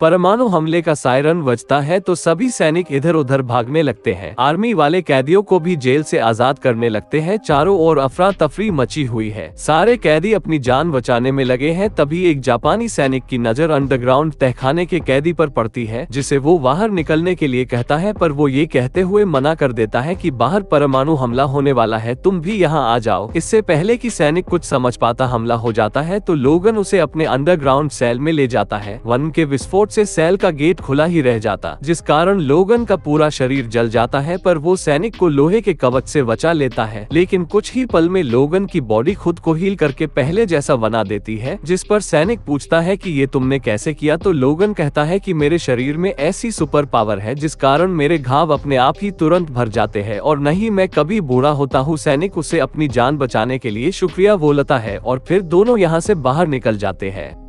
परमाणु हमले का सायरन बजता है तो सभी सैनिक इधर उधर भागने लगते हैं आर्मी वाले कैदियों को भी जेल से आजाद करने लगते हैं चारों ओर अफरा तफरी मची हुई है सारे कैदी अपनी जान बचाने में लगे हैं तभी एक जापानी सैनिक की नजर अंडरग्राउंड तहखाने के कैदी पर पड़ती है जिसे वो बाहर निकलने के लिए कहता है पर वो ये कहते हुए मना कर देता है की बाहर परमाणु हमला होने वाला है तुम भी यहाँ आ जाओ इससे पहले की सैनिक कुछ समझ पाता हमला हो जाता है तो लोगन उसे अपने अंडरग्राउंड सेल में ले जाता है वन के विस्फोट चोट से सेल का गेट खुला ही रह जाता जिस कारण लोगन का पूरा शरीर जल जाता है पर वो सैनिक को लोहे के कवच से बचा लेता है लेकिन कुछ ही पल में लोगन की बॉडी खुद को हील करके पहले जैसा बना देती है जिस पर सैनिक पूछता है कि ये तुमने कैसे किया तो लोगन कहता है कि मेरे शरीर में ऐसी सुपर पावर है जिस कारण मेरे घाव अपने आप ही तुरंत भर जाते हैं और नहीं मैं कभी बूढ़ा होता हूँ सैनिक उसे अपनी जान बचाने के लिए शुक्रिया बोलता है और फिर दोनों यहाँ से बाहर निकल जाते हैं